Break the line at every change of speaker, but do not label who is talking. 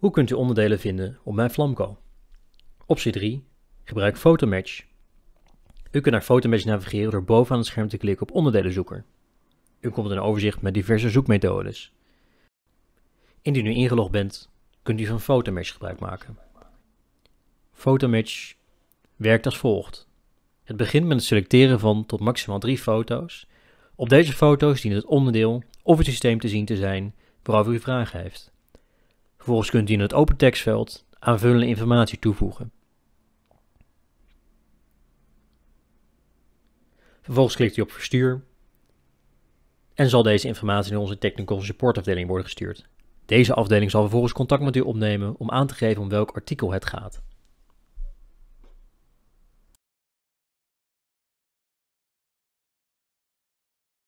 Hoe kunt u onderdelen vinden op mijn Flamco? Optie 3. Gebruik FotoMatch. U kunt naar FotoMatch navigeren door bovenaan het scherm te klikken op onderdelenzoeker. U komt een overzicht met diverse zoekmethodes. Indien u ingelogd bent, kunt u van FotoMatch gebruik maken. FotoMatch werkt als volgt. Het begint met het selecteren van tot maximaal drie foto's. Op deze foto's dient het onderdeel of het systeem te zien te zijn waarover u vragen heeft. Vervolgens kunt u in het open tekstveld aanvullende informatie toevoegen. Vervolgens klikt u op verstuur en zal deze informatie naar onze technical support afdeling worden gestuurd. Deze afdeling zal vervolgens contact met u opnemen om aan te geven om welk artikel het gaat.